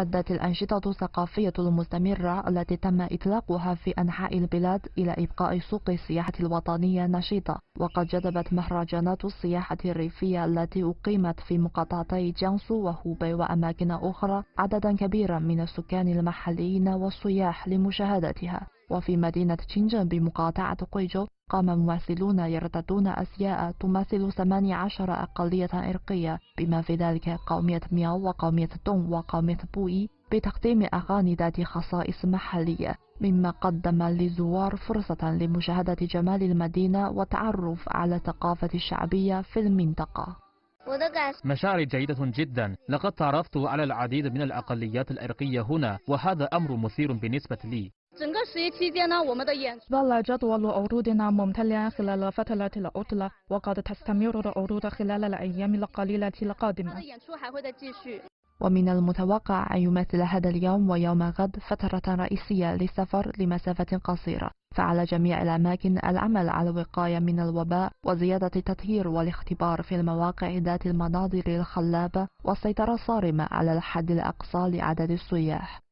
أدت الأنشطة الثقافية المستمرة التي تم إطلاقها في أنحاء البلاد إلى إبقاء سوق السياحة الوطنية نشيطة وقد جذبت مهرجانات السياحة الريفية التي أقيمت في مقاطعتي جانسو وهوبي وأماكن أخرى عددا كبيرا من السكان المحليين والسياح لمشاهدتها وفي مدينة تشينجن بمقاطعة قويجو قام ممثلون يرتدون أزياء تمثل 18 أقلية عرقية بما في ذلك قومية مياو وقومية دون وقومية بوئي بتقديم أغاني ذات خصائص محلية مما قدم للزوار فرصة لمشاهدة جمال المدينة والتعرف على الثقافة الشعبية في المنطقة مشاعري جيدة جدا لقد تعرفت على العديد من الأقليات العرقية هنا وهذا أمر مثير بالنسبة لي ظل جدول عروضنا ممتلئا خلال فترة العطلة وقد تستمر العروض خلال الأيام القليلة القادمة ومن المتوقع أن يمثل هذا اليوم ويوم غد فترة رئيسية للسفر لمسافة قصيرة فعلى جميع الأماكن العمل على الوقاية من الوباء وزيادة التطهير والاختبار في المواقع ذات المناظر الخلابة والسيطرة الصارمة على الحد الأقصى لعدد السياح